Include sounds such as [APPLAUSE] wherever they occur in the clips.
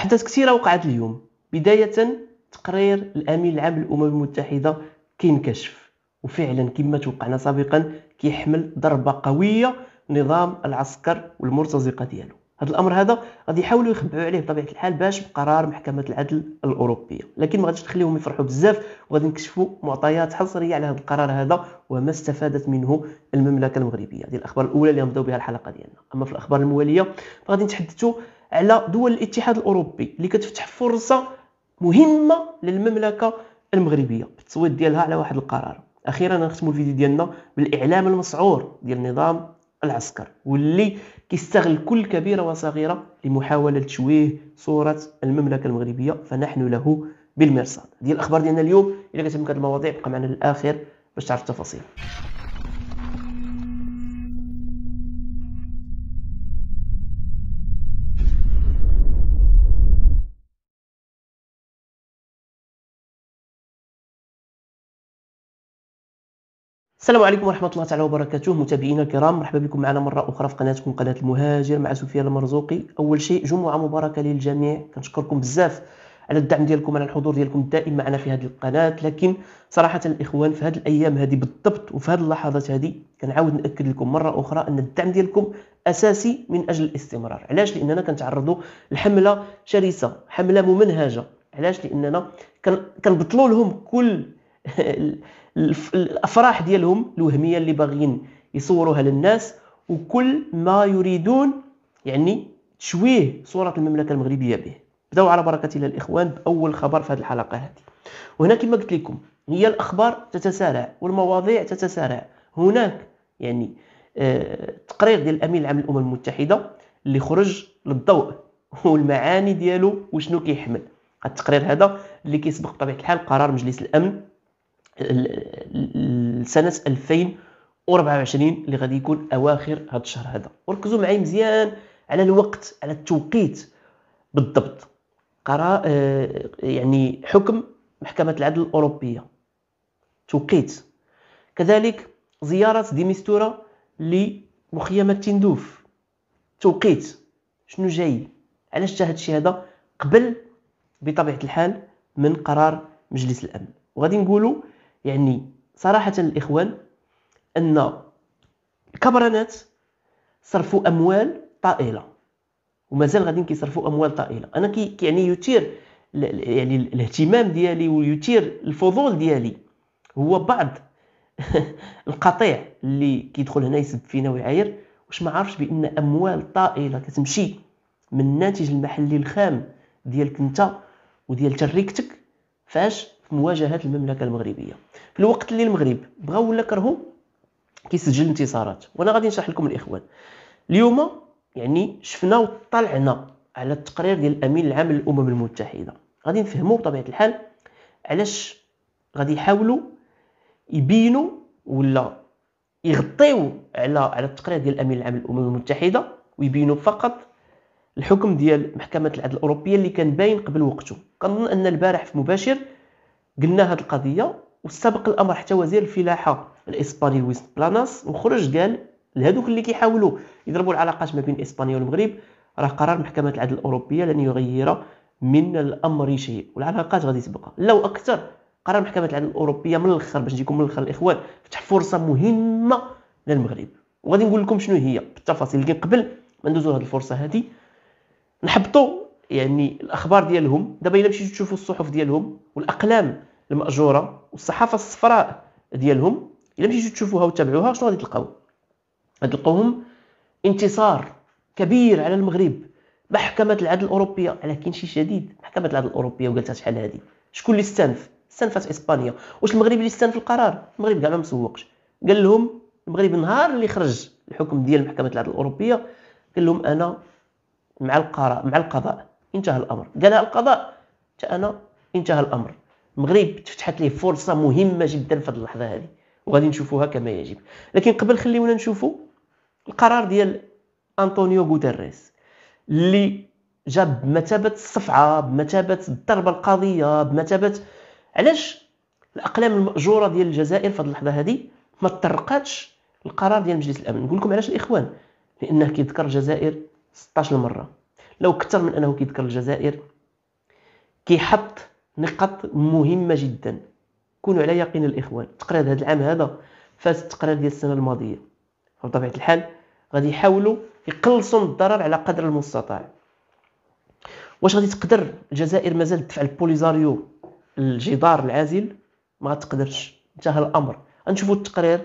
أحداث كثيرة وقعت اليوم بداية تقرير الأمين العام للأمم المتحدة كينكشف وفعلا كما توقعنا سابقا كيحمل ضربة قوية نظام العسكر والمرتزقة ديالو هذا الامر هذا غادي يحاولوا يخبعوا عليه بطبيعه الحال باش بقرار محكمه العدل الاوروبيه لكن ما غاديش تخليهم يفرحوا بزاف وغادي نكشفوا معطيات حصريه على هذا القرار هذا وما استفادت منه المملكه المغربيه هذه الاخبار الاولى اللي نبداو بها الحلقه ديالنا اما في الاخبار المواليه فغادي نتحدثوا على دول الاتحاد الاوروبي اللي كتفتح فرصه مهمه للمملكه المغربيه بالتصويت ديالها على واحد القرار اخيرا نختموا الفيديو ديالنا بالاعلام المسعور ديال النظام العسكر واللي كيستغل كل كبيره وصغيره لمحاوله تشويه صوره المملكه المغربيه فنحن له بالمرصاد ديال الاخبار ديالنا اليوم الى كتهمك هذه المواضيع بقى معنا للاخر باش تعرف التفاصيل السلام عليكم ورحمة الله تعالى وبركاته متابعينا الكرام مرحبا بكم معنا مرة أخرى في قناتكم قناة المهاجر مع سفيان المرزوقي أول شيء جمعة مباركة للجميع كنشكركم بزاف على الدعم ديالكم على الحضور ديالكم الدائم معنا في هذه القناة لكن صراحة الإخوان في هذه الأيام هذه بالضبط وفي هذه اللحظات هذه كنعاود نأكد لكم مرة أخرى أن الدعم ديالكم أساسي من أجل الاستمرار علاش لأننا كنتعرضوا لحملة شرسة حملة ممنهجة علاش لأننا كنبطلوا لهم كل [LAUGHS] الافراح ديالهم الوهميه اللي باغيين يصوروها للناس وكل ما يريدون يعني تشويه صوره المملكه المغربيه به بداو على بركه الله الاخوان باول خبر في هذه الحلقه هذه وهنا كما قلت لكم هي الاخبار تتسارع والمواضيع تتسارع هناك يعني آه تقرير ديال الامين العام للامم المتحده اللي خرج للضوء والمعاني ديالو وشنو كيحمل التقرير هذا اللي كيسبق بطبيعه الحال قرار مجلس الامن لسنه 2024 اللي غادي يكون اواخر هذا الشهر هذا وركزوا معايا مزيان على الوقت على التوقيت بالضبط قرار آه، يعني حكم محكمه العدل الاوروبيه توقيت كذلك زياره ديميستورا لمخيمه تندوف توقيت شنو جاي علاش جا هادشي هذا قبل بطبيعه الحال من قرار مجلس الامن وغادي نقولوا يعني صراحة الإخوان أن الكبرانات صرفوا أموال طائلة ومازال غاديين كيصرفوا أموال طائلة أنا كي يعني يثير يعني الاهتمام ديالي ويثير الفضول ديالي هو بعض [LAUGHS] القطيع اللي كيدخل هنا يسب فينا ويعاير واش ما عارفش بان اموال طائله كتمشي من الناتج المحلي الخام ديالك انت وديال تركتك فاش مواجهه المملكه المغربيه في الوقت اللي المغرب بغاو ولا كرهو كيسجل انتصارات وانا غادي نشرح لكم الاخوان اليوم يعني شفنا وطلعنا على التقرير ديال الامين العام للامم المتحده غادي نفهموا بطبيعه الحال علاش غادي يحاولوا يبينوا ولا يغطيو على على التقرير ديال الامين العام للامم المتحده ويبينوا فقط الحكم ديال محكمه العدل الاوروبيه اللي كان باين قبل وقته كنظن ان البارح في مباشر قلنا هذه القضيه وسبق الامر حتى وزير الفلاحه الاسباني لويس بلاناس وخرج قال لهذوك اللي كيحاولوا يضربوا العلاقات ما بين اسبانيا والمغرب راه قرار محكمه العدل الاوروبيه لن يغير من الامر شيء والعلاقات غادي تبقى لو اكثر قرار محكمه العدل الاوروبيه من الاخر باش نجيكم من الاخر الاخوان فتح فرصه مهمه للمغرب وغادي نقول لكم شنو هي بالتفاصيل لكن قبل ما ندوزوا هذه الفرصه هذه نحبطوا يعني الاخبار ديالهم دابا الا مشيتو تشوفوا الصحف ديالهم والاقلام الماجوره والصحافه الصفراء ديالهم الا مشيتو تشوفوها وتتابعوها شنو غادي تلقاو غادي تلقاوهم انتصار كبير على المغرب محكمه العدل الاوروبيه على كاين شي شديد محكمه العدل الاوروبيه وقالتها شحال هادي شكون اللي استنف استنفت اسبانيا واش المغرب اللي استنف القرار المغرب كاع ما مسوقش قال لهم المغرب النهار اللي خرج الحكم ديال محكمه العدل الاوروبيه قال لهم انا مع القرار مع القضاء انتهى الامر قالها القضاء حتى انا انتهى الامر المغرب تفتحت ليه فرصه مهمه جدا في هذه اللحظه هذه وغادي نشوفوها كما يجب لكن قبل خليونا نشوفوا القرار ديال انطونيو غوتيريس اللي جاب بمثابه الصفعه بمثابه الضربه القاضيه بمثابه علاش الاقلام الماجوره ديال الجزائر في هذه اللحظه هذه ما تطرقاتش القرار ديال مجلس الامن نقول لكم علاش الاخوان لانه كيذكر الجزائر 16 مره لو اكثر من انه كيذكر الجزائر كيحط نقط مهمه جدا كونوا على يقين الاخوان تقرير هذا العام هذا فاز التقرير ديال السنه الماضيه فبطبيعه الحال غادي يحاولوا يقلصوا الضرر على قدر المستطاع واش غادي تقدر الجزائر مازال تدفع البوليزاريو الجدار العازل ما تقدرش انتهى الامر غنشوفوا التقرير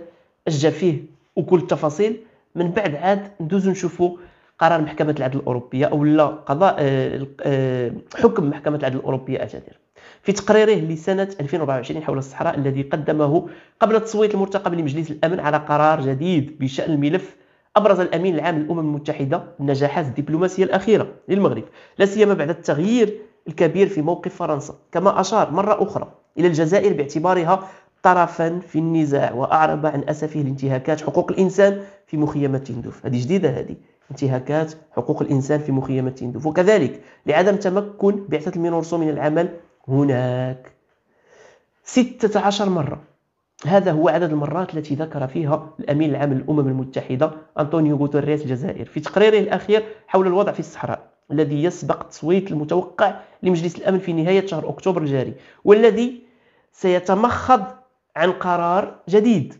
اش جا فيه وكل التفاصيل من بعد عاد ندوزو نشوفوا قرار محكمه العدل الاوروبيه او لا قضاء آه، آه، حكم محكمه العدل الاوروبيه اجدر في تقريره لسنة 2024 حول الصحراء الذي قدمه قبل التصويت المرتقب لمجلس الأمن على قرار جديد بشأن الملف أبرز الأمين العام للأمم المتحدة النجاحات الدبلوماسية الأخيرة للمغرب لا سيما بعد التغيير الكبير في موقف فرنسا كما أشار مرة أخرى إلى الجزائر باعتبارها طرفا في النزاع وأعرب عن أسفه لانتهاكات حقوق الإنسان في مخيمة تندوف هذه جديدة هذه انتهاكات حقوق الإنسان في مخيمة تندوف وكذلك لعدم تمكن بعثة المينورسو من العمل هناك ستة عشر مرة هذا هو عدد المرات التي ذكر فيها الأمين العام للأمم المتحدة أنطونيو غوتيريس الجزائر في تقريره الأخير حول الوضع في الصحراء الذي يسبق التصويت المتوقع لمجلس الأمن في نهاية شهر أكتوبر الجاري والذي سيتمخض عن قرار جديد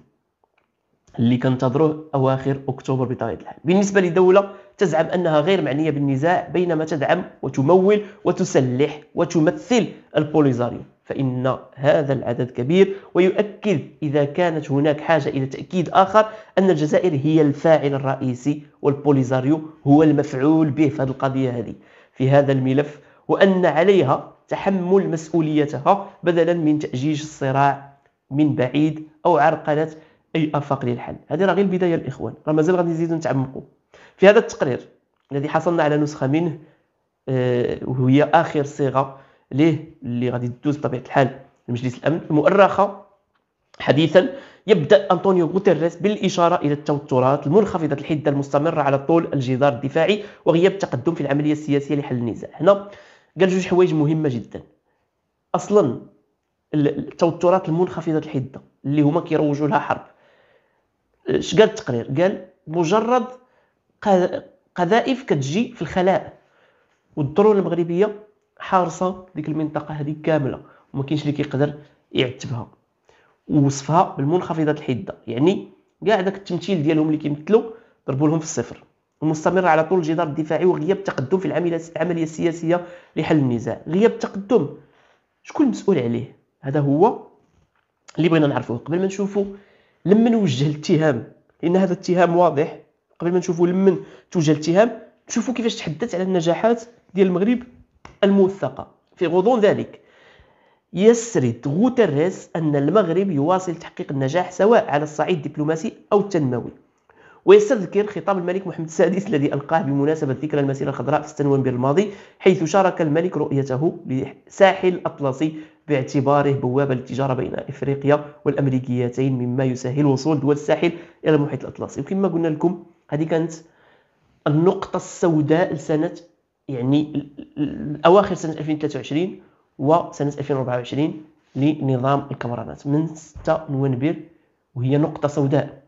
اللي كنتظروه اواخر اكتوبر بطبيعه الحال بالنسبه لدوله تزعم انها غير معنيه بالنزاع بينما تدعم وتمول وتسلح وتمثل البوليزاريو فان هذا العدد كبير ويؤكد اذا كانت هناك حاجه الى تاكيد اخر ان الجزائر هي الفاعل الرئيسي والبوليزاريو هو المفعول به في هذه القضيه هذه في هذا الملف وان عليها تحمل مسؤوليتها بدلا من تاجيج الصراع من بعيد او عرقله اي افاق للحل هذه راه غير البدايه الاخوان راه مازال غادي نزيدو نتعمقوا في هذا التقرير الذي حصلنا على نسخه منه آه، وهي اخر صيغه ليه اللي غادي تدوز بطبيعه الحال لمجلس الامن المؤرخه حديثا يبدا انطونيو غوتيريس بالاشاره الى التوترات المنخفضه الحده المستمره على طول الجدار الدفاعي وغياب التقدم في العمليه السياسيه لحل النزاع هنا قال جوج حوايج مهمه جدا اصلا التوترات المنخفضه الحده اللي هما كيروجوا لها حرب اش قال التقرير قال مجرد قذائف كتجي في الخلاء والدرون المغربيه حارسه ديك المنطقه هذه كامله وما كاينش اللي كيقدر يعتبها ووصفها بالمنخفضه الحده يعني كاع داك التمثيل ديالهم اللي كيمثلوا ضربوا لهم في الصفر ومستمر على طول الجدار الدفاعي وغياب التقدم في العمليه السياسيه لحل النزاع غياب التقدم شكون المسؤول عليه هذا هو اللي بغينا نعرفوه قبل ما نشوفوا لمن وجه الاتهام لان هذا الاتهام واضح قبل ما نشوفوا لمن توجه الاتهام نشوفوا كيفاش تحدث على النجاحات ديال المغرب الموثقه في غضون ذلك يسرد غوتيريز أن المغرب يواصل تحقيق النجاح سواء على الصعيد الدبلوماسي أو التنموي ويستذكر خطاب الملك محمد السادس الذي ألقاه بمناسبة ذكرى المسيرة الخضراء في 6 نوفمبر الماضي حيث شارك الملك رؤيته لساحل الأطلسي باعتباره بوابة للتجارة بين إفريقيا والأمريكيتين مما يسهل وصول دول الساحل إلى المحيط الأطلسي وكما قلنا لكم هذه كانت النقطة السوداء لسنة يعني أواخر سنة 2023 وسنة 2024 لنظام الكمرانات من 6 نوفمبر وهي نقطة سوداء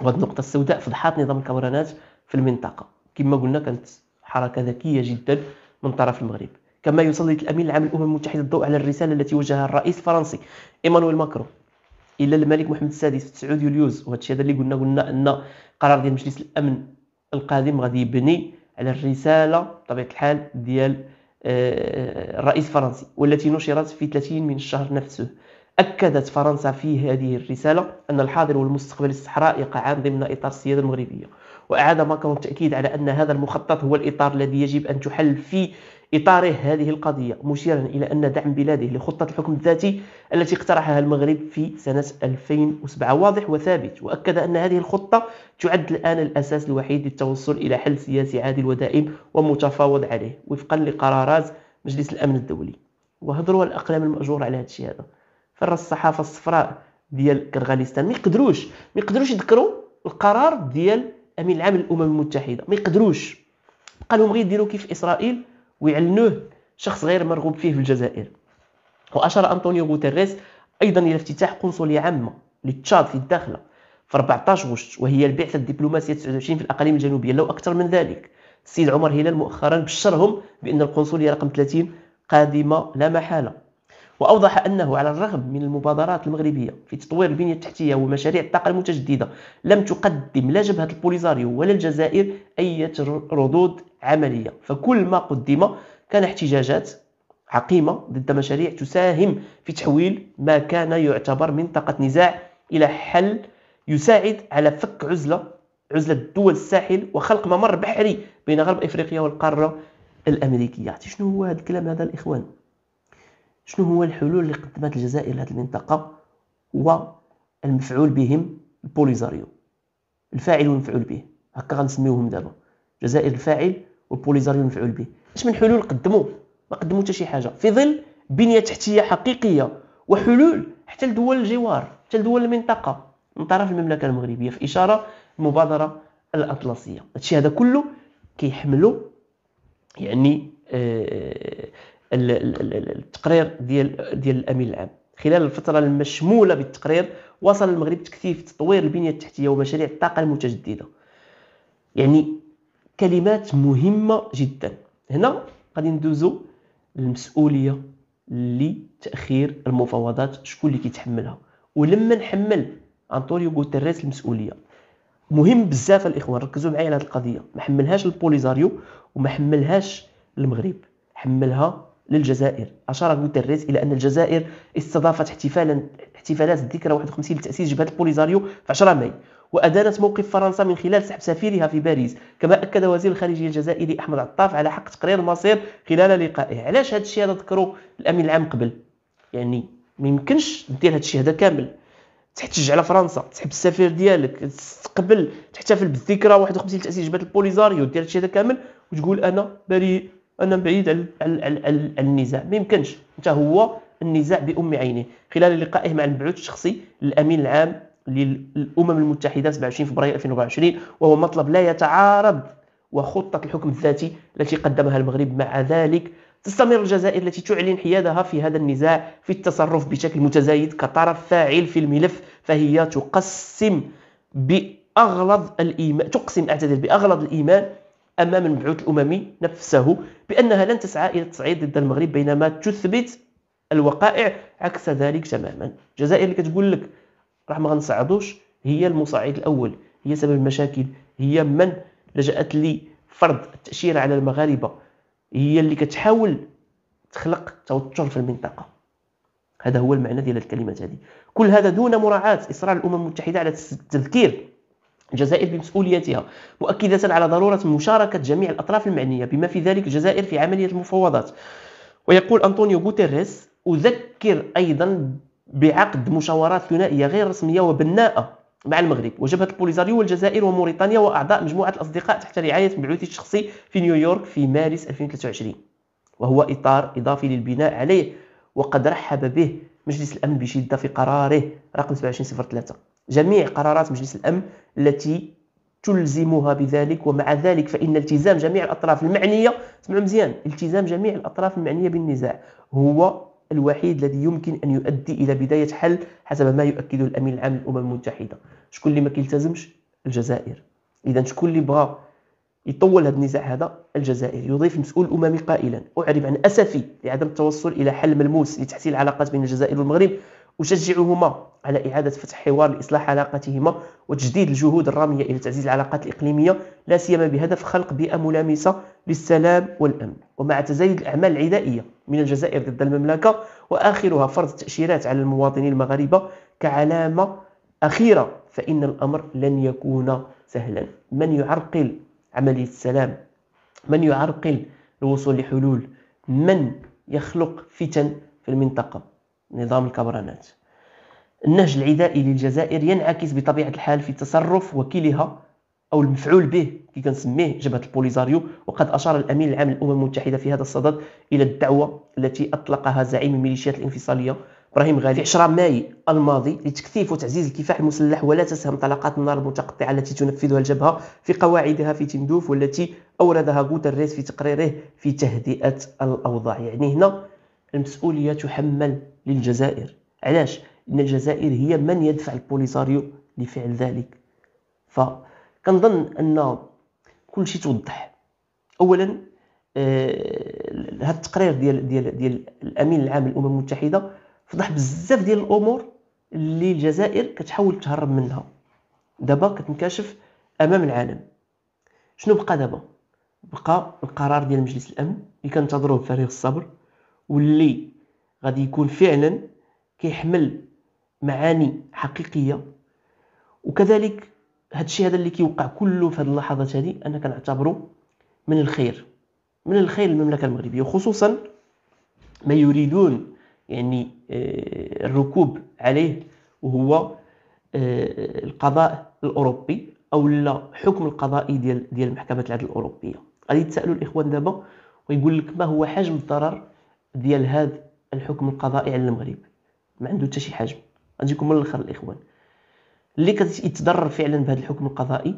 وهذه النقطة السوداء فضحات نظام الكمرانات في المنطقة كما قلنا كانت حركة ذكية جدا من طرف المغرب كما يسلط الامين العام للامم المتحده الضوء على الرساله التي وجهها الرئيس الفرنسي ايمانويل ماكرون الى الملك محمد السادس في 9 يوليوز وهذا الشيء اللي قلنا قلنا ان قرار ديال مجلس الامن القادم غادي يبني على الرساله بطبيعه الحال ديال آه، آه، الرئيس الفرنسي والتي نشرت في 30 من الشهر نفسه أكدت فرنسا في هذه الرسالة أن الحاضر والمستقبل الصحراء يقعان ضمن إطار السيادة المغربية وأعاد ماكرون التأكيد على أن هذا المخطط هو الإطار الذي يجب أن تحل فيه إطار هذه القضية مشيرا إلى أن دعم بلاده لخطة الحكم الذاتي التي اقترحها المغرب في سنة 2007 واضح وثابت وأكد أن هذه الخطة تعد الآن الأساس الوحيد للتوصل إلى حل سياسي عادل ودائم ومتفاوض عليه وفقا لقرارات مجلس الأمن الدولي وهضروا الأقلام المأجورة على هذا الشيء هذا فر الصحافة الصفراء ديال كرغاليستان ما يقدروش ما يقدروش يذكروا القرار ديال امين العام للامم المتحده ما يقدروش بقى لهم غير كيف اسرائيل ويعلنوه شخص غير مرغوب فيه في الجزائر وأشار أنطونيو غوتيريس أيضا إلى افتتاح قنصلية عامة لتشاد في الداخلة في 14 غشت وهي البعثة الدبلوماسية 29 في الأقاليم الجنوبية لو أكثر من ذلك السيد عمر هلال مؤخرا بشرهم بأن القنصلية رقم 30 قادمة لا محالة وأوضح أنه على الرغم من المبادرات المغربية في تطوير البنية التحتية ومشاريع الطاقة المتجددة لم تقدم لا جبهة البوليزاريو ولا الجزائر أي ردود عملية فكل ما قدم كان احتجاجات عقيمة ضد مشاريع تساهم في تحويل ما كان يعتبر منطقة نزاع إلى حل يساعد على فك عزلة عزلة دول الساحل وخلق ممر بحري بين غرب إفريقيا والقارة الأمريكية شنو هو هذا الكلام هذا الإخوان شنو هو الحلول اللي قدمت الجزائر لهذه المنطقه والمفعول بهم البوليزاريو الفاعل والمفعول به هكا غنسميوهم دابا الجزائر الفاعل والبوليزاريو المفعول به اش من حلول قدموا ما قدموا حتى شي حاجه في ظل بنيه تحتيه حقيقيه وحلول حتى لدول الجوار حتى لدول المنطقه من طرف المملكه المغربيه في اشاره المبادره الاطلسيه هادشي هذا كله كيحملوا يعني آه، التقرير ديال ديال الامين العام خلال الفتره المشموله بالتقرير وصل المغرب تكثيف تطوير البنيه التحتيه ومشاريع الطاقه المتجدده يعني كلمات مهمه جدا هنا غادي ندوزو المسؤوليه لتاخير المفاوضات شكون اللي كيتحملها ولما نحمل انطونيو غوتيريس المسؤوليه مهم بزاف الاخوان ركزوا معايا على هذه القضيه ما حملهاش البوليزاريو وما حملهاش المغرب حملها للجزائر أشار غوتيريز إلى أن الجزائر استضافت احتفالا احتفالات الذكرى 51 لتأسيس جبهة البوليزاريو في 10 ماي وأدانت موقف فرنسا من خلال سحب سفيرها في باريس كما أكد وزير الخارجية الجزائري أحمد عطاف على حق تقرير المصير خلال لقائه علاش هذا الشيء هذا الأمين العام قبل يعني ما يمكنش دير هذا الشيء هذا كامل تحتج على فرنسا تحب السفير ديالك تستقبل تحتفل بالذكرى 51 لتاسيس جبهه البوليزاريو دير هادشي هذا كامل وتقول انا بريء انا بعيد على النزاع ما يمكنش انت هو النزاع بام عينه خلال لقائه مع المبعوث الشخصي الامين العام للامم المتحده 27 فبراير 2024 وهو مطلب لا يتعارض وخطه الحكم الذاتي التي قدمها المغرب مع ذلك تستمر الجزائر التي تعلن حيادها في هذا النزاع في التصرف بشكل متزايد كطرف فاعل في الملف فهي تقسم باغلظ الايمان تقسم اعتذر باغلظ الايمان أمام المبعوث الأممي نفسه بأنها لن تسعى إلى التصعيد ضد المغرب بينما تثبت الوقائع عكس ذلك تماما الجزائر اللي كتقول لك راه ما غنصعدوش هي المصعد الأول هي سبب المشاكل هي من لجأت لفرض التأشيرة على المغاربة هي اللي كتحاول تخلق توتر في المنطقة هذا هو المعنى ديال الكلمات هذه كل هذا دون مراعاة إصرار الأمم المتحدة على التذكير الجزائر بمسؤوليتها مؤكدة على ضرورة مشاركة جميع الأطراف المعنية بما في ذلك الجزائر في عملية المفاوضات ويقول أنطونيو غوتيريس أذكر أيضا بعقد مشاورات ثنائية غير رسمية وبناءة مع المغرب وجبهة البوليزاريو والجزائر وموريتانيا وأعضاء مجموعة الأصدقاء تحت رعاية المبعوث الشخصي في نيويورك في مارس 2023 وهو إطار إضافي للبناء عليه وقد رحب به مجلس الأمن بشدة في قراره رقم 2703 جميع قرارات مجلس الأمن التي تلزمها بذلك ومع ذلك فإن التزام جميع الأطراف المعنية اسمعوا مزيان التزام جميع الأطراف المعنية بالنزاع هو الوحيد الذي يمكن أن يؤدي إلى بداية حل حسب ما يؤكده الأمين العام للأمم المتحدة شكون اللي ما كيلتزمش الجزائر إذا شكون اللي بغى يطول هذا النزاع هذا الجزائر يضيف مسؤول الاممي قائلا اعرب عن اسفي لعدم التوصل الى حل ملموس لتحسين العلاقات بين الجزائر والمغرب أشجعهما على إعادة فتح حوار لإصلاح علاقاتهما وتجديد الجهود الرامية إلى تعزيز العلاقات الإقليمية لا سيما بهدف خلق بيئة ملامسة للسلام والأمن ومع تزايد الأعمال العدائية من الجزائر ضد المملكة وآخرها فرض التأشيرات على المواطنين المغاربة كعلامة أخيرة فإن الأمر لن يكون سهلا من يعرقل عملية السلام من يعرقل الوصول لحلول من يخلق فتن في المنطقة نظام الكبرانات النهج العدائي للجزائر ينعكس بطبيعة الحال في تصرف وكيلها أو المفعول به كي كنسميه جبهة البوليزاريو وقد أشار الأمين العام للأمم المتحدة في هذا الصدد إلى الدعوة التي أطلقها زعيم الميليشيات الانفصالية ابراهيم غالي في 10 ماي الماضي لتكثيف وتعزيز الكفاح المسلح ولا تسهم طلقات النار المتقطعه التي تنفذها الجبهه في قواعدها في تندوف والتي اوردها غوتريس في تقريره في تهدئه الاوضاع يعني هنا المسؤولية تحمل للجزائر علاش؟ لأن الجزائر هي من يدفع البوليساريو لفعل ذلك فكنظن أن كل شيء توضح أولا آه، هذا التقرير ديال ديال ديال الامين العام للامم المتحده فضح بزاف ديال الامور اللي الجزائر كتحاول تهرب منها دابا كتنكشف امام العالم شنو بقى دابا بقى القرار ديال مجلس الامن اللي كنتظروه بفارغ الصبر واللي غادي يكون فعلا كيحمل معاني حقيقيه وكذلك هذا الشيء هذا اللي كيوقع كله في هذه اللحظات هذه انا كنعتبره من الخير من الخير للمملكه المغربيه وخصوصا ما يريدون يعني آه، الركوب عليه وهو آه، القضاء الاوروبي او لا حكم القضائي ديال ديال محكمه العدل الاوروبيه غادي يتسالوا الاخوان دابا ويقول لك ما هو حجم الضرر ديال هذا الحكم القضائي على المغرب ما عنده حتى شي حجم غنجيكم من الاخر الاخوان اللي كيتضرر فعلا بهذا الحكم القضائي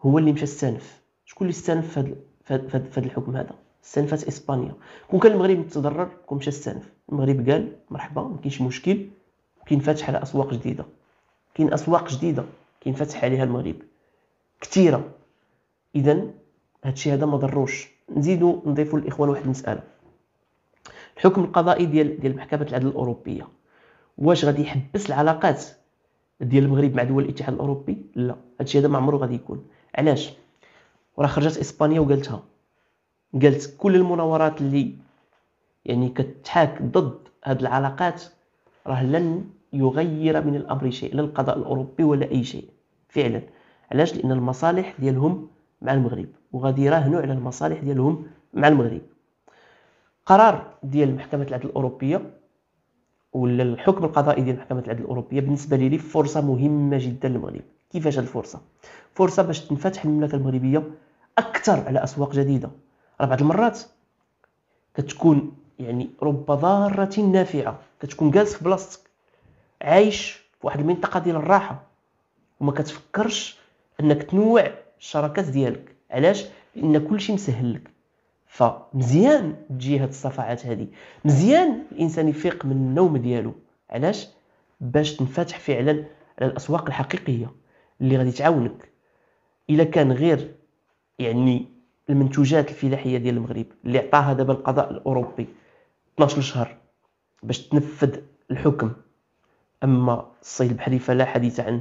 هو اللي مشى استانف شكون اللي استانف في هذا الحكم هذا استانفت اسبانيا كون كان المغرب متضرر كون مشى استانف المغرب قال مرحبا ما كاينش مشكل كاين فاتح على اسواق جديده كاين اسواق جديده كاين فاتح عليها المغرب كثيره اذا هادشي هذا ما ضروش نزيدو نضيفو الاخوان واحد المساله الحكم القضائي ديال ديال محكمه العدل الاوروبيه واش غادي يحبس العلاقات ديال المغرب مع دول الاتحاد الاوروبي لا هادشي هذا ما عمره غادي يكون علاش راه خرجت اسبانيا وقالتها قالت كل المناورات اللي يعني كتحاك ضد هاد العلاقات راه لن يغير من الامر شيء لا القضاء الاوروبي ولا اي شيء فعلا علاش لان المصالح ديالهم مع المغرب وغادي يراهنوا على المصالح ديالهم مع المغرب قرار ديال محكمه العدل الاوروبيه ولا الحكم القضائي ديال محكمه العدل الاوروبيه بالنسبه لي فرصه مهمه جدا للمغرب كيفاش هاد الفرصه فرصه باش تنفتح المملكه المغربيه اكثر على اسواق جديده راه بعض المرات كتكون يعني رب ضاره نافعه كتكون جالس في بلاصتك عايش في واحد المنطقه ديال الراحه وما كتفكرش انك تنوع الشراكات ديالك علاش لان كلشي مسهل لك فمزيان تجي هاد الصفعات هادي مزيان الانسان يفيق من النوم ديالو علاش باش تنفتح فعلا على الاسواق الحقيقيه اللي غادي تعاونك الا كان غير يعني المنتوجات الفلاحيه ديال المغرب اللي عطاها دابا القضاء الاوروبي 12 شهر باش تنفذ الحكم اما الصيد البحري فلا حديث عنه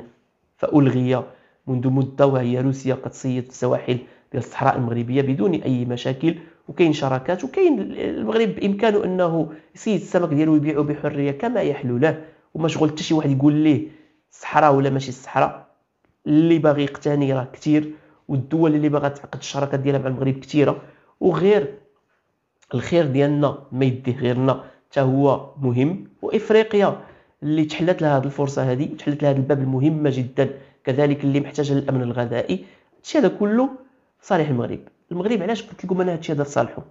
فالغي منذ مده وهي روسيا قد صيدت السواحل ديال الصحراء المغربيه بدون اي مشاكل وكاين شراكات وكاين المغرب بامكانه انه يسيد السمك ديالو يبيعه بحريه كما يحلو له ومشغول حتى شي واحد يقول ليه الصحراء ولا ماشي الصحراء اللي باغي يقتني راه كثير والدول اللي باغا تعقد الشراكات ديالها مع المغرب كثيره وغير الخير ديالنا ما يديه غيرنا حتى هو مهم وافريقيا اللي تحلت لها هذه الفرصه هذه تحلت لها هذا الباب المهمه جدا كذلك اللي محتاجه للامن الغذائي هادشي هذا كله صالح المغرب المغرب علاش قلت لكم انا هادشي هذا لصالحو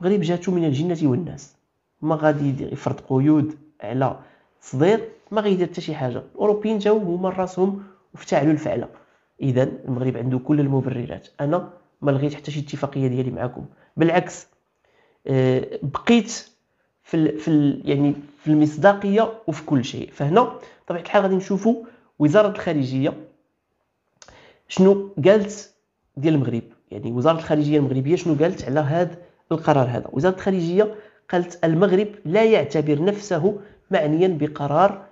المغرب جاتو من الجنه والناس ما غادي يفرض قيود على صدير ما غيدير حتى شي حاجه الاوروبيين جاو هما راسهم وفتعلوا الفعله اذا المغرب عنده كل المبررات انا ما لغيت حتى شي اتفاقيه ديالي معكم بالعكس آه، بقيت في الـ في الـ يعني في المصداقيه وفي كل شيء فهنا بطبيعه الحال غادي نشوفوا وزاره الخارجيه شنو قالت ديال المغرب يعني وزاره الخارجيه المغربيه شنو قالت على هذا القرار هذا وزاره الخارجيه قالت المغرب لا يعتبر نفسه معنيا بقرار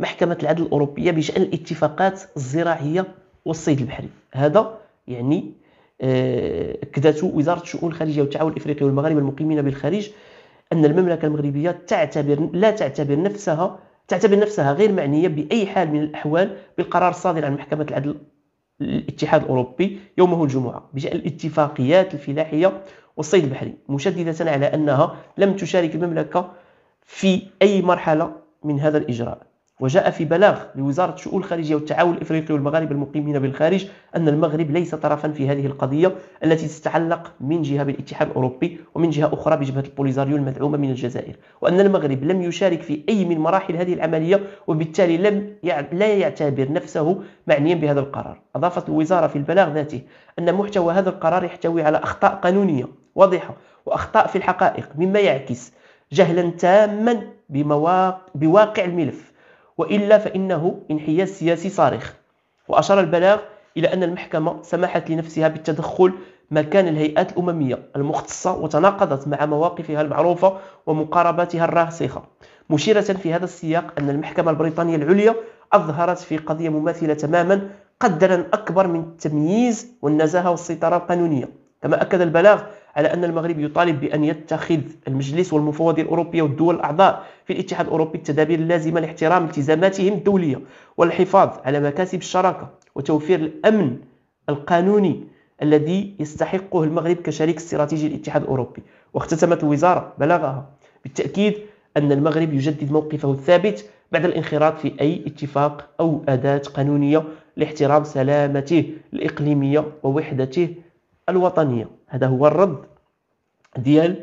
محكمه العدل الاوروبيه بشان الاتفاقات الزراعيه والصيد البحري هذا يعني اكدته وزاره الشؤون الخارجيه والتعاون الافريقي والمغاربه المقيمين بالخارج ان المملكه المغربيه تعتبر لا تعتبر نفسها تعتبر نفسها غير معنيه باي حال من الاحوال بالقرار الصادر عن محكمه العدل الاتحاد الأوروبي يومه الجمعة بشأن الاتفاقيات الفلاحية والصيد البحري مشددة على أنها لم تشارك المملكة في أي مرحلة من هذا الإجراء وجاء في بلاغ لوزارة شؤون الخارجية والتعاون الإفريقي والمغاربة المقيمين بالخارج أن المغرب ليس طرفا في هذه القضية التي تتعلق من جهة بالاتحاد الأوروبي ومن جهة أخرى بجبهة البوليزاريو المدعومة من الجزائر وأن المغرب لم يشارك في أي من مراحل هذه العملية وبالتالي لم لا يعتبر نفسه معنيا بهذا القرار أضافت الوزارة في البلاغ ذاته أن محتوى هذا القرار يحتوي على أخطاء قانونية واضحة وأخطاء في الحقائق مما يعكس جهلا تاما بواقع الملف وإلا فإنه انحياز سياسي صارخ وأشار البلاغ إلى أن المحكمة سمحت لنفسها بالتدخل مكان الهيئات الأممية المختصة وتناقضت مع مواقفها المعروفة ومقارباتها الراسخة مشيرة في هذا السياق أن المحكمة البريطانية العليا أظهرت في قضية مماثلة تماما قدرا أكبر من التمييز والنزاهة والسيطرة القانونية كما أكد البلاغ على أن المغرب يطالب بأن يتخذ المجلس والمفوضية الأوروبية والدول الأعضاء في الاتحاد الأوروبي التدابير اللازمة لاحترام التزاماتهم الدولية والحفاظ على مكاسب الشراكة وتوفير الأمن القانوني الذي يستحقه المغرب كشريك استراتيجي للاتحاد الأوروبي واختتمت الوزارة بلاغها بالتأكيد أن المغرب يجدد موقفه الثابت بعد الانخراط في أي اتفاق أو أداة قانونية لاحترام سلامته الإقليمية ووحدته الوطنية هذا هو الرد ديال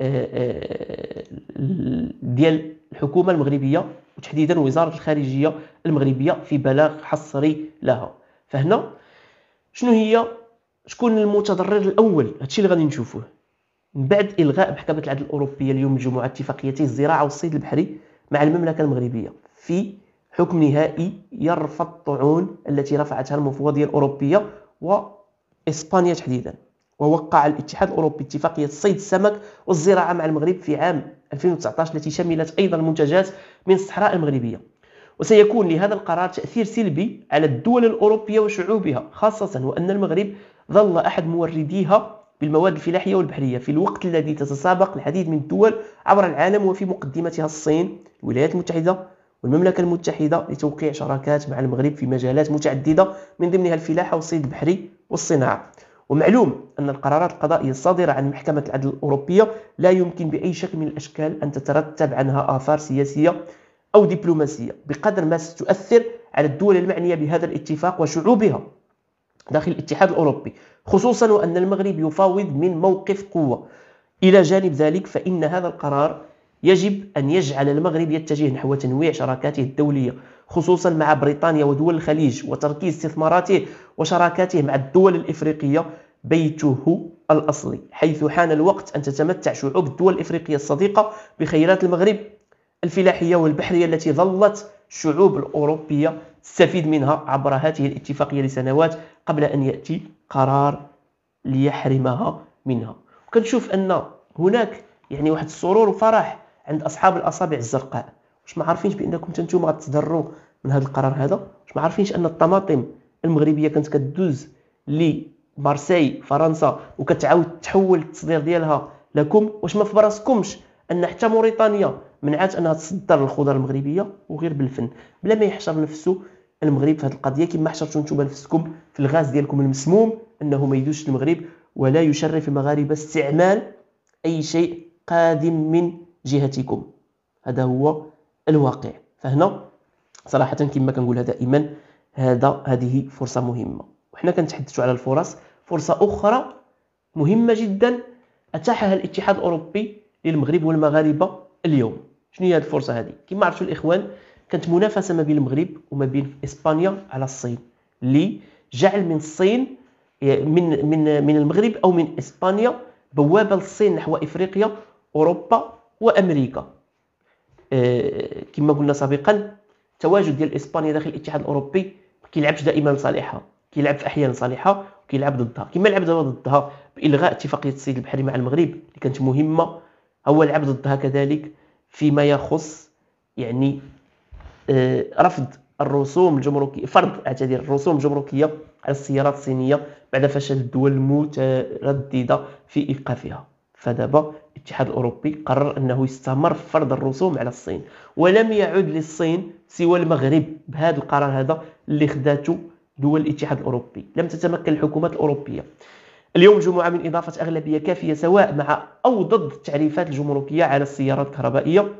آه، آه، ديال الحكومة المغربية وتحديدا وزارة الخارجية المغربية في بلاغ حصري لها فهنا شنو هي شكون المتضرر الاول هادشي اللي غادي نشوفوه من بعد الغاء محكمه العدل الاوروبيه اليوم الجمعه اتفاقيتي الزراعه والصيد البحري مع المملكه المغربيه في حكم نهائي يرفض الطعون التي رفعتها المفوضيه الاوروبيه و إسبانيا تحديدا ووقع الاتحاد الأوروبي اتفاقية صيد السمك والزراعة مع المغرب في عام 2019 التي شملت أيضا منتجات من الصحراء المغربية وسيكون لهذا القرار تأثير سلبي على الدول الأوروبية وشعوبها خاصة وأن المغرب ظل أحد مورديها بالمواد الفلاحية والبحرية في الوقت الذي تتسابق العديد من الدول عبر العالم وفي مقدمتها الصين الولايات المتحدة والمملكة المتحدة لتوقيع شراكات مع المغرب في مجالات متعددة من ضمنها الفلاحة والصيد البحري والصناعة ومعلوم أن القرارات القضائية الصادرة عن محكمة العدل الأوروبية لا يمكن بأي شكل من الأشكال أن تترتب عنها آثار سياسية أو دبلوماسية بقدر ما ستؤثر على الدول المعنية بهذا الاتفاق وشعوبها داخل الاتحاد الأوروبي خصوصا وأن المغرب يفاوض من موقف قوة إلى جانب ذلك فإن هذا القرار يجب أن يجعل المغرب يتجه نحو تنويع شراكاته الدولية خصوصا مع بريطانيا ودول الخليج وتركيز استثماراته وشراكاته مع الدول الإفريقية بيته الأصلي حيث حان الوقت أن تتمتع شعوب الدول الإفريقية الصديقة بخيرات المغرب الفلاحية والبحرية التي ظلت الشعوب الأوروبية تستفيد منها عبر هذه الاتفاقية لسنوات قبل أن يأتي قرار ليحرمها منها وكنشوف أن هناك يعني واحد السرور وفرح عند أصحاب الأصابع الزرقاء واش ما عارفينش بانكم نتوما غتضروا من هذا القرار هذا واش ما عارفينش ان الطماطم المغربيه كانت كدوز لمارسي فرنسا وكتعاود تحول التصدير ديالها لكم واش ما فبراسكمش ان حتى موريتانيا منعات انها تصدر الخضر المغربيه وغير بالفن بلا ما يحشر نفسه المغرب في هذه القضيه كما حشرتوا نتوما نفسكم في الغاز ديالكم المسموم انه ما يدوش المغرب ولا يشرف المغاربه استعمال اي شيء قادم من جهتكم هذا هو الواقع فهنا صراحه كما كنقولها دائما هذا هذه فرصه مهمه وحنا كنتحدثوا على الفرص فرصه اخرى مهمه جدا اتاحها الاتحاد الاوروبي للمغرب والمغاربه اليوم شنو هي هذه الفرصه هذه كما عرفتوا الاخوان كانت منافسه ما بين المغرب وما بين اسبانيا على الصين لجعل من الصين من من من المغرب او من اسبانيا بوابه للصين نحو افريقيا اوروبا وامريكا آه، كما قلنا سابقا التواجد ديال اسبانيا داخل الاتحاد الاوروبي ما كيلعبش دائما لصالحها كيلعب في احيان صالحها وكيلعب ضدها كما لعب دابا ضدها بالغاء اتفاقيه السيد البحري مع المغرب اللي كانت مهمه هو لعب ضدها كذلك فيما يخص يعني آه، رفض الرسوم الجمركيه فرض اعتذر الرسوم الجمركيه على السيارات الصينيه بعد فشل الدول المتردده في ايقافها فدابا الاتحاد الاوروبي قرر انه يستمر في فرض الرسوم على الصين ولم يعد للصين سوى المغرب بهذا القرار هذا اللي خداته دول الاتحاد الاوروبي لم تتمكن الحكومات الاوروبيه اليوم جمعة من إضافة أغلبية كافية سواء مع أو ضد التعريفات الجمركية على السيارات الكهربائية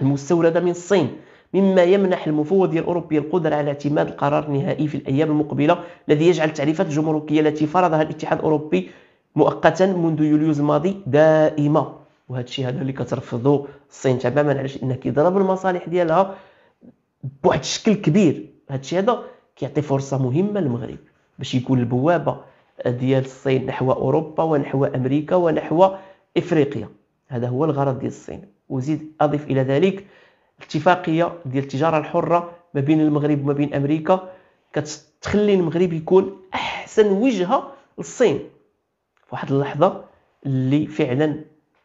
المستوردة من الصين مما يمنح المفوضية الأوروبية القدرة على اعتماد القرار النهائي في الأيام المقبلة الذي يجعل التعريفات الجمركية التي فرضها الاتحاد الأوروبي مؤقتا منذ يوليوز الماضي دائمه وهذا الشيء هذا اللي كترفضه الصين تماما علاش انها كيضرب المصالح ديالها بواحد الشكل كبير هذا الشيء هذا كيعطي فرصه مهمه للمغرب باش يكون البوابه ديال الصين نحو اوروبا ونحو امريكا ونحو افريقيا هذا هو الغرض ديال الصين وزيد اضف الى ذلك الاتفاقيه ديال التجاره الحره ما بين المغرب وما بين امريكا كتخلي المغرب يكون احسن وجهه للصين فواحد اللحظه اللي فعلا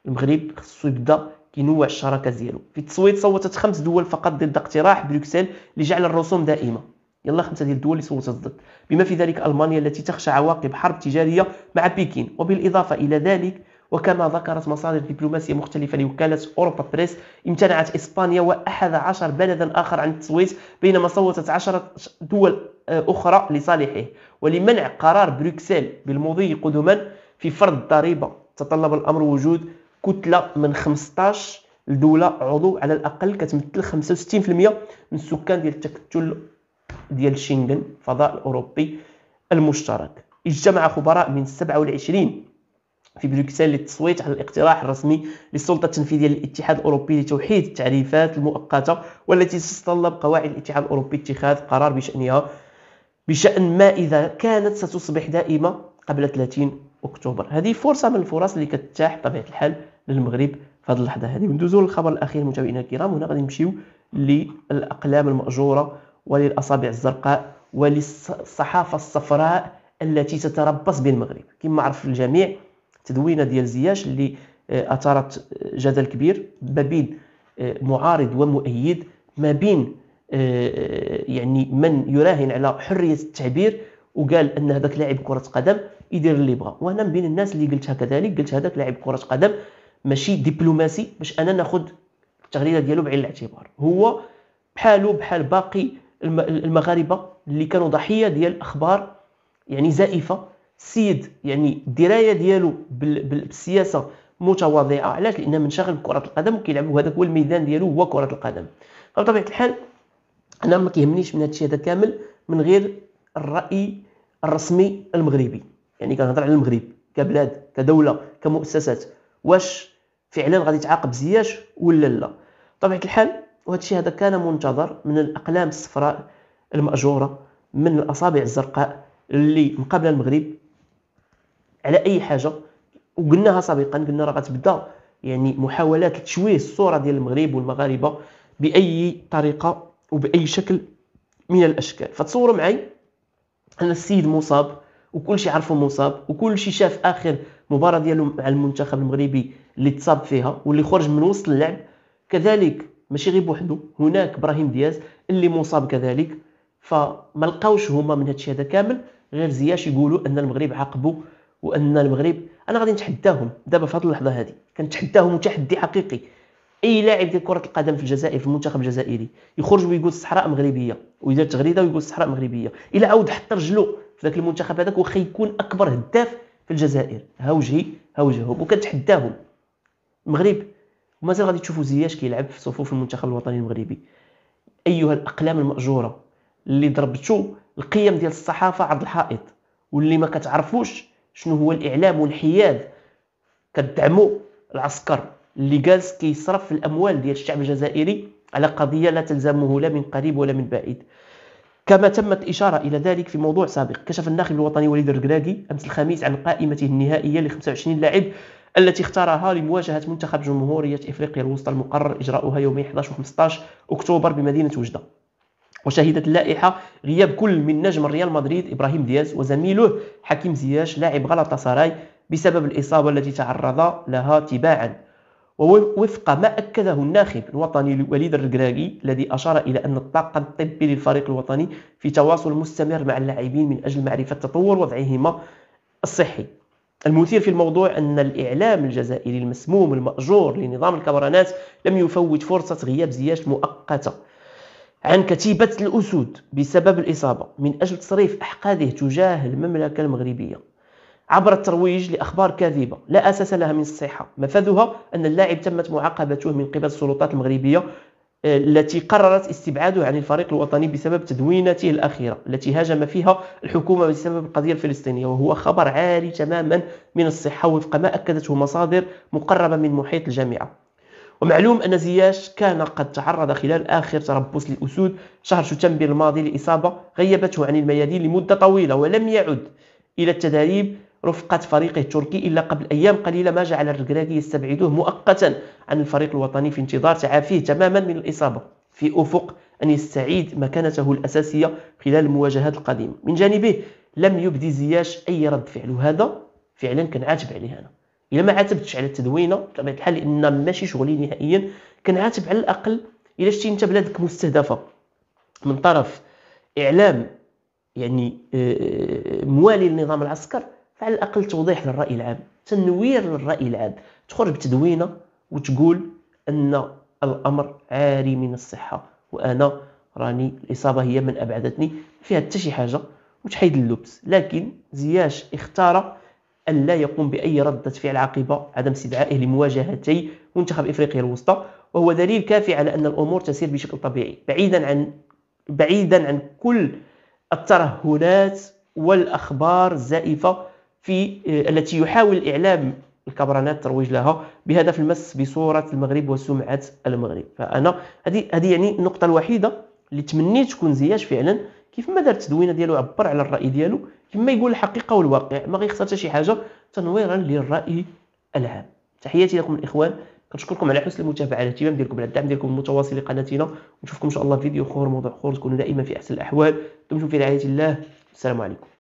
المغرب خصو يبدا كينوع الشراكه ديالو في التصويت صوتت خمس دول فقط ضد اقتراح بروكسل لجعل الرسوم دائمه يلا خمسه ديال الدول اللي صوتت ضد بما في ذلك المانيا التي تخشى عواقب حرب تجاريه مع بكين وبالاضافه الى ذلك وكما ذكرت مصادر دبلوماسيه مختلفه لوكاله اوروبا بريس امتنعت اسبانيا واحد عشر بلدا اخر عن التصويت بينما صوتت عشرة دول آه، اخرى لصالحه ولمنع قرار بروكسل بالمضي قدما في فرض الضريبه تطلب الامر وجود كتله من 15 لدوله عضو على الاقل كتمثل 65% من السكان ديال التكتل ديال شنغن الفضاء الاوروبي المشترك اجتمع خبراء من 27 في بروكسل للتصويت على الاقتراح الرسمي للسلطه التنفيذيه للاتحاد الاوروبي لتوحيد التعريفات المؤقته والتي تتطلب قواعد الاتحاد الاوروبي اتخاذ قرار بشانها بشان ما اذا كانت ستصبح دائمه قبل 30 اكتوبر هذه فرصه من الفرص اللي كتتاح بطبيعه الحال للمغرب في هذه اللحظه هذه وندوزو للخبر الاخير متابعينا الكرام هنا غادي نمشيو للاقلام الماجوره وللاصابع الزرقاء وللصحافه الصفراء التي تتربص بالمغرب كما عرف الجميع تدوينه ديال زياش اللي آه، اثارت آه، جدل كبير ما بين آه، معارض ومؤيد ما بين يعني من يراهن على حريه التعبير وقال ان هذاك لاعب كره قدم يدير اللي بغى وانا من بين الناس اللي قلتها كذلك قلت هذاك لاعب كره قدم ماشي دبلوماسي باش انا ناخذ التغريده ديالو بعين الاعتبار هو بحاله بحال باقي المغاربه اللي كانوا ضحيه ديال اخبار يعني زائفه سيد يعني الدرايه ديالو بالسياسه متواضعه علاش لان منشغل بكره القدم وكيلعب وهذاك هو الميدان ديالو هو كره القدم فبطبيعه الحال انا ما كيهمنيش من الشيء هذا كامل من غير الراي الرسمي المغربي يعني كنهضر على المغرب كبلاد كدوله كمؤسسات واش فعلا غادي تعاقب زياش ولا لا طبيعه الحال وهذا الشيء هذا كان منتظر من الاقلام الصفراء الماجوره من الاصابع الزرقاء اللي مقابله المغرب على اي حاجه وقلناها سابقا قلنا راه غتبدا يعني محاولات لتشويه الصوره ديال المغرب والمغاربه باي طريقه وباي شكل من الاشكال فتصوروا معي ان السيد مصاب وكل شيء عرفه مصاب وكل شيء شاف اخر مباراه ديالو مع المنتخب المغربي اللي تصاب فيها واللي خرج من وسط اللعب كذلك ماشي غير بوحدو هناك ابراهيم دياز اللي مصاب كذلك فما لقاوش هما من هادشي هذا كامل غير زياش يقولوا ان المغرب عاقبوا وان المغرب انا غادي نتحداهم دابا في هذه اللحظه هذه كنتحداهم تحدي حقيقي اي لاعب ديال كره القدم في الجزائر في المنتخب الجزائري يخرج ويقول الصحراء مغربيه ويدير تغريده ويقول الصحراء مغربيه الا عاود حط رجلو في ذاك المنتخب هذاك واخا يكون اكبر هداف في الجزائر ها وجهي ها وجههم وكتحداهم المغرب ومازال غادي تشوفوا زياش كيلعب في صفوف المنتخب الوطني المغربي ايها الاقلام الماجوره اللي ضربتوا القيم ديال الصحافه عرض الحائط واللي ما كتعرفوش شنو هو الاعلام والحياد كتدعموا العسكر اللي جالس كيصرف الاموال ديال الشعب الجزائري على قضيه لا تلزمه لا من قريب ولا من بعيد كما تمت الإشارة إلى ذلك في موضوع سابق كشف الناخب الوطني وليد الركراكي أمس الخميس عن قائمته النهائية ل 25 لاعب التي اختارها لمواجهة منتخب جمهورية إفريقيا الوسطى المقرر إجراؤها يومي 11 و 15 أكتوبر بمدينة وجدة وشهدت اللائحة غياب كل من نجم ريال مدريد إبراهيم دياز وزميله حكيم زياش لاعب غلطة سراي بسبب الإصابة التي تعرض لها تباعاً ووفق ما أكده الناخب الوطني وليد الركراكي الذي أشار إلى أن الطاقم الطبي للفريق الوطني في تواصل مستمر مع اللاعبين من أجل معرفة تطور وضعهما الصحي المثير في الموضوع أن الإعلام الجزائري المسموم المأجور لنظام الكبرانات لم يفوت فرصة غياب زياش مؤقتة عن كتيبة الأسود بسبب الإصابة من أجل تصريف أحقاده تجاه المملكة المغربية عبر الترويج لأخبار كاذبة لا أساس لها من الصحة مفادها أن اللاعب تمت معاقبته من قبل السلطات المغربية آه، التي قررت استبعاده عن الفريق الوطني بسبب تدوينته الأخيرة التي هاجم فيها الحكومة بسبب القضية الفلسطينية وهو خبر عالي تماما من الصحة وفق ما أكدته مصادر مقربة من محيط الجامعة ومعلوم أن زياش كان قد تعرض خلال آخر تربص للأسود شهر شتنبر الماضي لإصابة غيبته عن الميادين لمدة طويلة ولم يعد إلى التدريب رفقة فريقه التركي إلا قبل أيام قليلة ما جعل الركراكي يستبعده مؤقتا عن الفريق الوطني في انتظار تعافيه تماما من الإصابة في أفق أن يستعيد مكانته الأساسية خلال المواجهات القادمة من جانبه لم يبدي زياش أي رد فعل وهذا فعلا كنعاتب عليه أنا إلا ما عاتبتش على التدوينة بطبيعة الحال لأن ماشي شغلي نهائيا كنعاتب على الأقل إلا شتي أنت بلادك مستهدفة من طرف إعلام يعني آه، موالي للنظام العسكر على الاقل توضيح للراي العام تنوير للراي العام تخرج بتدوينه وتقول ان الامر عاري من الصحه وانا راني الاصابه هي من ابعدتني فيها حتى شي حاجه وتحيد اللبس لكن زياش اختار الا يقوم باي رده فعل عقب عدم استدعائه لمواجهتي منتخب افريقيا الوسطى وهو دليل كافي على ان الامور تسير بشكل طبيعي بعيدا عن بعيدا عن كل الترهلات والاخبار الزائفه في آه، التي يحاول الاعلام الكبرانات الترويج لها بهدف المس بصورة المغرب وسمعة المغرب فأنا هذه هذه يعني النقطة الوحيدة اللي تمنيت تكون زياش فعلا كيف ما دار التدوينه ديالو عبر على الراي ديالو كما يقول الحقيقه والواقع ما غيخسر حتى شي حاجه تنويرا للراي العام تحياتي لكم الاخوان كنشكركم على حسن المتابعه على الاهتمام ديالكم على الدعم ديالكم المتواصل لقناتنا ونشوفكم ان شاء الله في فيديو اخر موضوع اخر تكونوا دائما في احسن الاحوال دمتم في رعايه الله السلام عليكم